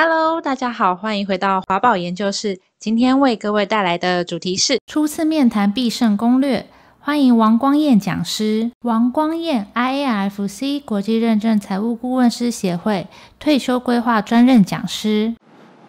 Hello，大家好，欢迎回到华宝研究室。今天为各位带来的主题是初次面谈必胜攻略。欢迎王光彦讲师，王光彦 i a f c 国际认证财务顾问师协会退休规划专任讲师。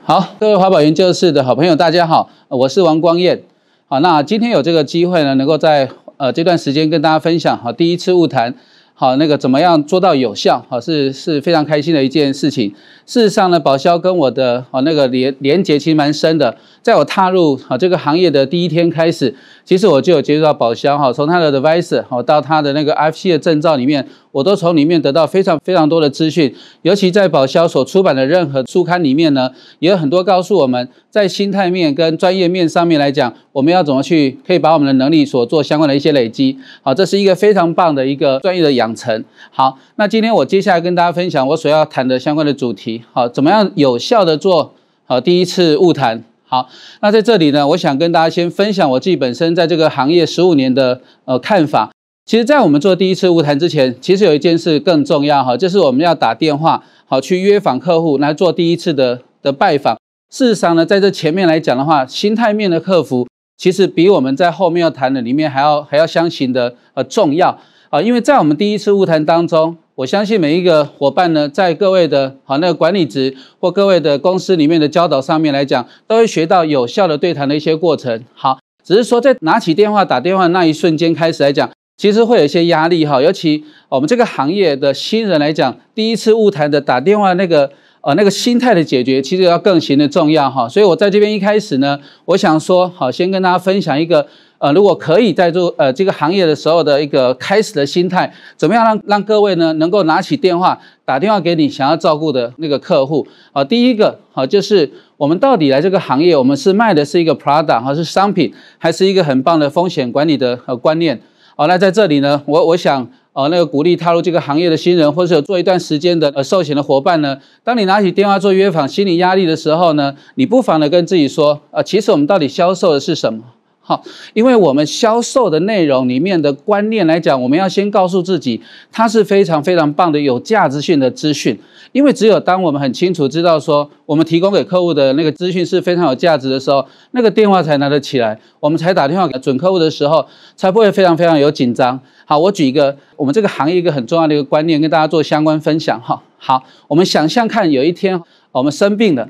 好，各位华宝研究室的好朋友，大家好，我是王光彦。好，那今天有这个机会呢，能够在呃这段时间跟大家分享，好，第一次面谈。好，那个怎么样做到有效？好，是是非常开心的一件事情。事实上呢，保销跟我的啊那个连连接其实蛮深的。在我踏入啊这个行业的第一天开始，其实我就有接触到保销哈，从他的 device 哦到他的那个 FC 的证照里面。我都从里面得到非常非常多的资讯，尤其在保销所出版的任何书刊里面呢，也有很多告诉我们在心态面跟专业面上面来讲，我们要怎么去可以把我们的能力所做相关的一些累积，好，这是一个非常棒的一个专业的养成。好，那今天我接下来跟大家分享我所要谈的相关的主题，好，怎么样有效的做好第一次误谈？好，那在这里呢，我想跟大家先分享我自己本身在这个行业十五年的呃看法。其实，在我们做第一次物谈之前，其实有一件事更重要哈，就是我们要打电话好去约访客户来做第一次的的拜访。事实上呢，在这前面来讲的话，心态面的客服其实比我们在后面要谈的里面还要还要相行的呃重要啊，因为在我们第一次物谈当中，我相信每一个伙伴呢，在各位的好那个管理职或各位的公司里面的教导上面来讲，都会学到有效的对谈的一些过程。好，只是说在拿起电话打电话那一瞬间开始来讲。其实会有一些压力哈，尤其我们这个行业的新人来讲，第一次物谈的打电话那个呃那个心态的解决，其实要更行的重要哈。所以我在这边一开始呢，我想说好，先跟大家分享一个呃，如果可以在做呃这个行业的时候的一个开始的心态，怎么样让让各位呢能够拿起电话打电话给你想要照顾的那个客户啊。第一个好就是我们到底来这个行业，我们是卖的是一个 Prada 哈，是商品，还是一个很棒的风险管理的呃观念？好，那在这里呢，我我想，呃，那个鼓励踏入这个行业的新人，或者是有做一段时间的呃寿险的伙伴呢，当你拿起电话做约访，心理压力的时候呢，你不妨呢跟自己说，呃，其实我们到底销售的是什么？好，因为我们销售的内容里面的观念来讲，我们要先告诉自己，它是非常非常棒的有价值性的资讯。因为只有当我们很清楚知道说，我们提供给客户的那个资讯是非常有价值的时候，那个电话才拿得起来，我们才打电话给准客户的时候，才不会非常非常有紧张。好，我举一个我们这个行业一个很重要的一个观念，跟大家做相关分享哈。好，我们想象看有一天我们生病了，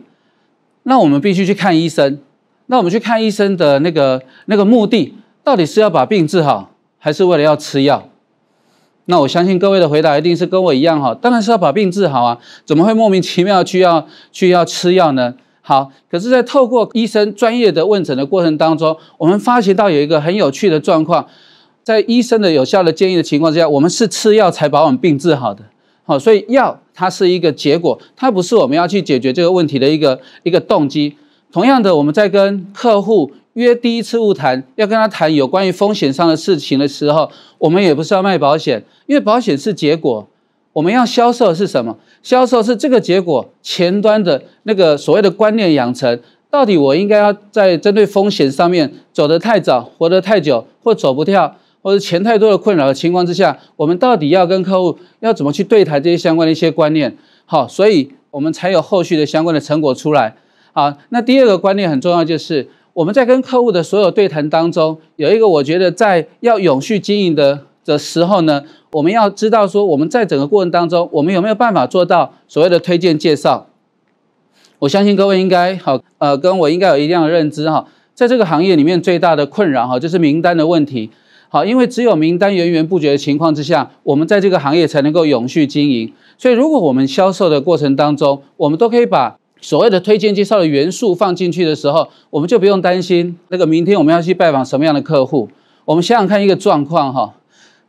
那我们必须去看医生。那我们去看医生的那个那个目的，到底是要把病治好，还是为了要吃药？那我相信各位的回答一定是跟我一样哈，当然是要把病治好啊，怎么会莫名其妙去要去要吃药呢？好，可是，在透过医生专业的问诊的过程当中，我们发现到有一个很有趣的状况，在医生的有效的建议的情况之下，我们是吃药才把我们病治好的。好，所以药它是一个结果，它不是我们要去解决这个问题的一个一个动机。同样的，我们在跟客户约第一次晤谈，要跟他谈有关于风险上的事情的时候，我们也不是要卖保险，因为保险是结果。我们要销售是什么？销售是这个结果前端的那个所谓的观念养成。到底我应该要在针对风险上面走得太早、活得太久，或走不掉，或者钱太多的困扰的情况之下，我们到底要跟客户要怎么去对谈这些相关的一些观念？好，所以我们才有后续的相关的成果出来。好，那第二个观念很重要，就是我们在跟客户的所有对谈当中，有一个我觉得在要永续经营的的时候呢，我们要知道说我们在整个过程当中，我们有没有办法做到所谓的推荐介绍？我相信各位应该好呃，跟我应该有一定的认知哈，在这个行业里面最大的困扰哈，就是名单的问题。好，因为只有名单源源不绝的情况之下，我们在这个行业才能够永续经营。所以如果我们销售的过程当中，我们都可以把。所谓的推荐介绍的元素放进去的时候，我们就不用担心那个明天我们要去拜访什么样的客户。我们想想看一个状况哈，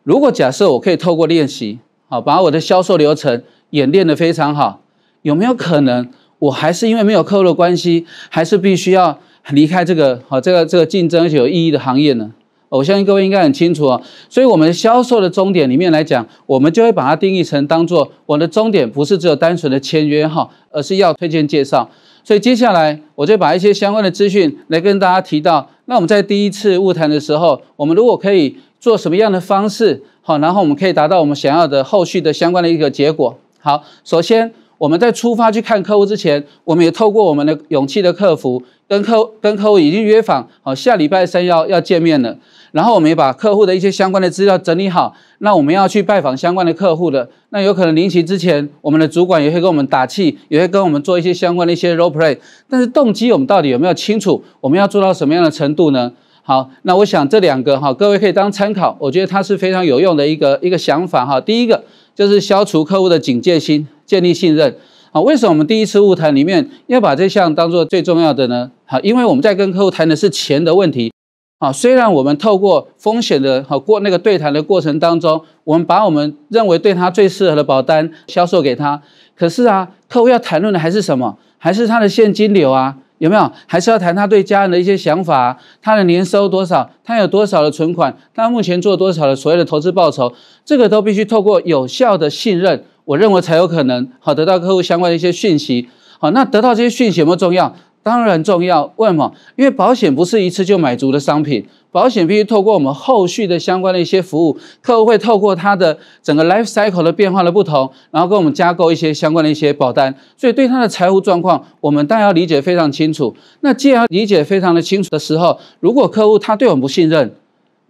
如果假设我可以透过练习，好把我的销售流程演练的非常好，有没有可能我还是因为没有客户的关系，还是必须要离开这个好这个这个竞争而且有意义的行业呢？我相信各位应该很清楚哦，所以我们销售的终点里面来讲，我们就会把它定义成当做我的终点，不是只有单纯的签约哈，而是要推荐介绍。所以接下来我就把一些相关的资讯来跟大家提到。那我们在第一次物谈的时候，我们如果可以做什么样的方式好，然后我们可以达到我们想要的后续的相关的一个结果。好，首先。我们在出发去看客户之前，我们也透过我们的勇气的客服跟客跟客户已经约访，好，下礼拜三要要见面了。然后我们也把客户的一些相关的资料整理好。那我们要去拜访相关的客户的，那有可能临行之前，我们的主管也会跟我们打气，也会跟我们做一些相关的一些 role play。但是动机我们到底有没有清楚？我们要做到什么样的程度呢？好，那我想这两个哈，各位可以当参考。我觉得它是非常有用的一个一个想法哈。第一个就是消除客户的警戒心。建立信任啊？为什么我们第一次晤谈里面要把这项当做最重要的呢？好，因为我们在跟客户谈的是钱的问题啊。虽然我们透过风险的和过那个对谈的过程当中，我们把我们认为对他最适合的保单销售给他，可是啊，客户要谈论的还是什么？还是他的现金流啊？有没有？还是要谈他对家人的一些想法？他的年收多少？他有多少的存款？他目前做多少的所谓的投资报酬？这个都必须透过有效的信任。我认为才有可能好得到客户相关的一些讯息，好，那得到这些讯息有没有重要？当然重要，为什么？因为保险不是一次就买足的商品，保险必须透过我们后续的相关的一些服务，客户会透过他的整个 life cycle 的变化的不同，然后跟我们加购一些相关的一些保单，所以对他的财务状况，我们当然要理解非常清楚。那既然理解非常的清楚的时候，如果客户他对我们不信任，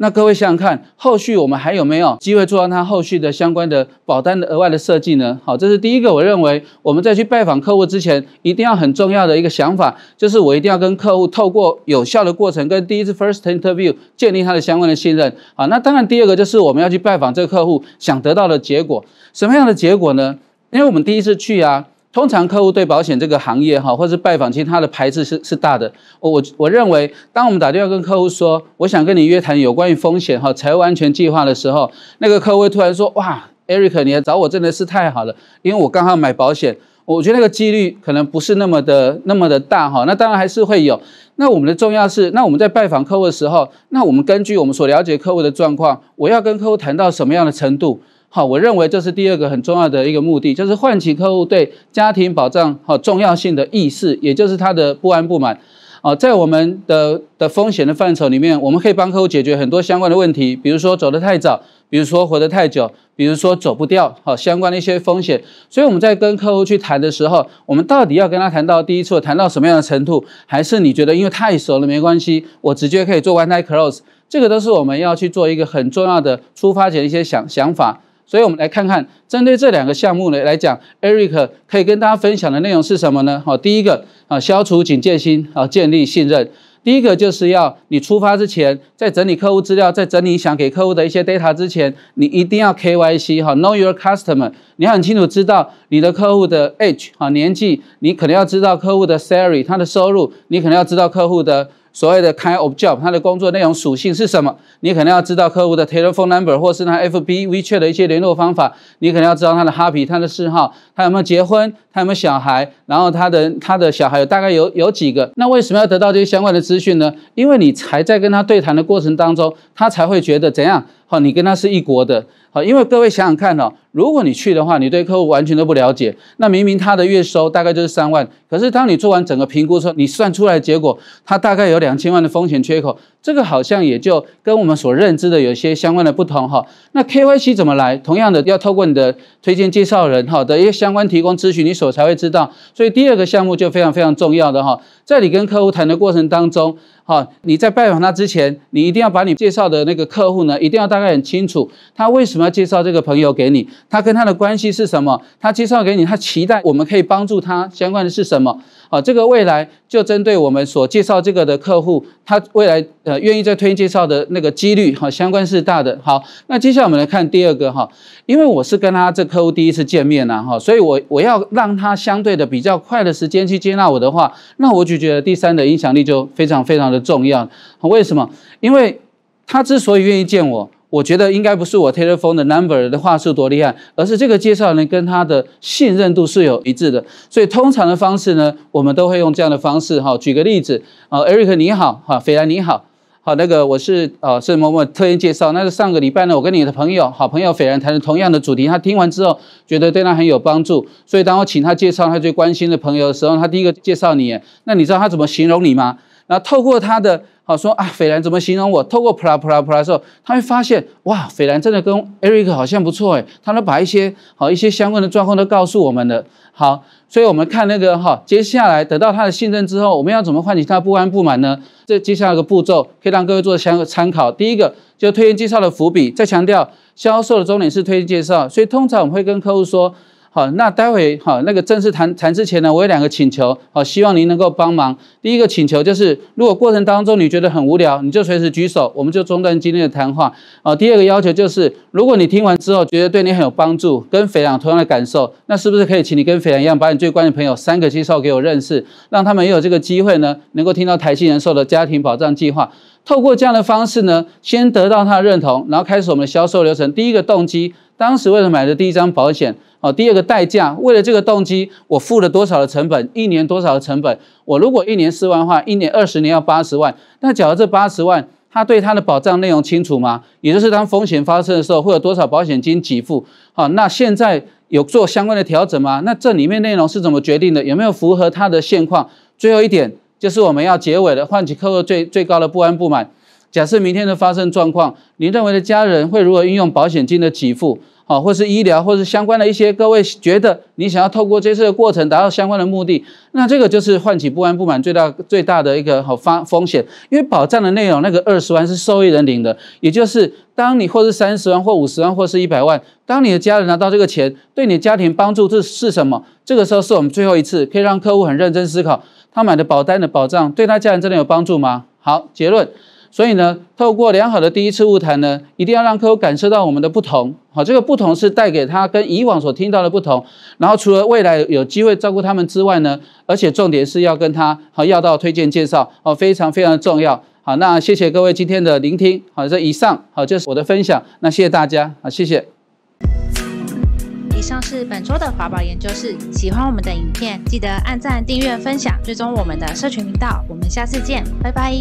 那各位想想看，后续我们还有没有机会做到他后续的相关的保单的额外的设计呢？好，这是第一个，我认为我们在去拜访客户之前，一定要很重要的一个想法，就是我一定要跟客户透过有效的过程跟第一次 first interview 建立他的相关的信任。好，那当然第二个就是我们要去拜访这个客户想得到的结果，什么样的结果呢？因为我们第一次去啊。通常客户对保险这个行业哈，或者是拜访，其实他的排斥是是大的。我我我认为，当我们打电话跟客户说，我想跟你约谈有关于风险哈财务安全计划的时候，那个客户会突然说，哇，Eric，你来找我真的是太好了，因为我刚好买保险。我觉得那个几率可能不是那么的那么的大哈。那当然还是会有。那我们的重要是，那我们在拜访客户的时候，那我们根据我们所了解客户的状况，我要跟客户谈到什么样的程度？好，我认为这是第二个很重要的一个目的，就是唤起客户对家庭保障好重要性的意识，也就是他的不安不满。哦，在我们的的风险的范畴里面，我们可以帮客户解决很多相关的问题，比如说走得太早，比如说活得太久，比如说走不掉，好相关的一些风险。所以我们在跟客户去谈的时候，我们到底要跟他谈到第一次谈到什么样的程度，还是你觉得因为太熟了没关系，我直接可以做 one night close，这个都是我们要去做一个很重要的出发点一些想想法。所以，我们来看看针对这两个项目呢来讲，Eric 可以跟大家分享的内容是什么呢？好，第一个啊，消除警戒心啊，建立信任。第一个就是要你出发之前，在整理客户资料，在整理想给客户的一些 data 之前，你一定要 KYC 哈，Know your customer，你很清楚知道你的客户的 age 啊，年纪，你可能要知道客户的 salary，他的收入，你可能要知道客户的。所谓的 kind of job，他的工作内容属性是什么？你可能要知道客户的 telephone number 或是他 fb wechat 的一些联络方法。你可能要知道他的 hobby、他的嗜好，他有没有结婚，他有没有小孩，然后他的他的小孩有大概有有几个。那为什么要得到这些相关的资讯呢？因为你才在跟他对谈的过程当中，他才会觉得怎样。哦，你跟他是一国的，好，因为各位想想看哦，如果你去的话，你对客户完全都不了解，那明明他的月收大概就是三万，可是当你做完整个评估之后，你算出来的结果，他大概有两千万的风险缺口。这个好像也就跟我们所认知的有些相关的不同哈。那 KYC 怎么来？同样的要透过你的推荐介绍人哈的一些相关提供咨询，你所才会知道。所以第二个项目就非常非常重要的哈，在你跟客户谈的过程当中，哈，你在拜访他之前，你一定要把你介绍的那个客户呢，一定要大概很清楚他为什么要介绍这个朋友给你，他跟他的关系是什么，他介绍给你，他期待我们可以帮助他相关的是什么。啊，这个未来就针对我们所介绍这个的客户，他未来呃愿意再推荐介绍的那个几率和相关是大的。好，那接下来我们来看第二个哈，因为我是跟他这客户第一次见面啊、哈，所以我我要让他相对的比较快的时间去接纳我的话，那我就觉得第三的影响力就非常非常的重要。为什么？因为他之所以愿意见我。我觉得应该不是我 telephone 的 number 的话术多厉害，而是这个介绍人跟他的信任度是有一致的。所以通常的方式呢，我们都会用这样的方式哈。举个例子，呃 e r i c 你好，哈，斐然你好，好，那个我是呃，是某某特意介绍。那上个礼拜呢，我跟你的朋友，好朋友斐然谈的同样的主题，他听完之后觉得对他很有帮助。所以当我请他介绍他最关心的朋友的时候，他第一个介绍你。那你知道他怎么形容你吗？那透过他的。好说啊，斐然怎么形容我？透过普拉普拉普拉的时候，他会发现哇，斐然真的跟 Eric 好像不错哎，他都把一些好一些相关的状况都告诉我们了。好，所以我们看那个哈，接下来得到他的信任之后，我们要怎么唤起他不安不满呢？这接下来的步骤可以让各位做相参考。第一个就推荐介绍的伏笔，再强调销售的重点是推荐介绍，所以通常我们会跟客户说。好，那待会哈，那个正式谈谈之前呢，我有两个请求，好，希望您能够帮忙。第一个请求就是，如果过程当中你觉得很无聊，你就随时举手，我们就中断今天的谈话。哦，第二个要求就是，如果你听完之后觉得对你很有帮助，跟肥羊同样的感受，那是不是可以请你跟肥羊一样，把你最关心朋友三个介绍给我认识，让他们也有这个机会呢，能够听到台积人寿的家庭保障计划，透过这样的方式呢，先得到他的认同，然后开始我们的销售流程。第一个动机，当时为了买的第一张保险。哦，第二个代价，为了这个动机，我付了多少的成本？一年多少的成本？我如果一年四万的话，一年二十年要八十万。那假如这八十万，他对他的保障内容清楚吗？也就是当风险发生的时候，会有多少保险金给付？好，那现在有做相关的调整吗？那这里面内容是怎么决定的？有没有符合他的现况？最后一点就是我们要结尾的，唤起客户最最高的不安不满。假设明天的发生状况，您认为的家人会如何运用保险金的给付？啊，或是医疗，或是相关的一些，各位觉得你想要透过这次的过程达到相关的目的，那这个就是唤起不安、不满最大最大的一个好发风险。因为保障的内容，那个二十万是受益人领的，也就是当你或是三十万、或五十万、或是一百万，当你的家人拿到这个钱，对你家庭帮助这是什么？这个时候是我们最后一次可以让客户很认真思考，他买的保单的保障对他家人真的有帮助吗？好，结论。所以呢，透过良好的第一次物谈呢，一定要让客户感受到我们的不同。好，这个不同是带给他跟以往所听到的不同。然后除了未来有机会照顾他们之外呢，而且重点是要跟他好要到推荐介绍哦，非常非常重要。好，那谢谢各位今天的聆听。好，这以上好就是我的分享。那谢谢大家。好，谢谢。以上是本周的法宝研究室。喜欢我们的影片，记得按赞、订阅、分享，追踪我们的社群频道。我们下次见，拜拜。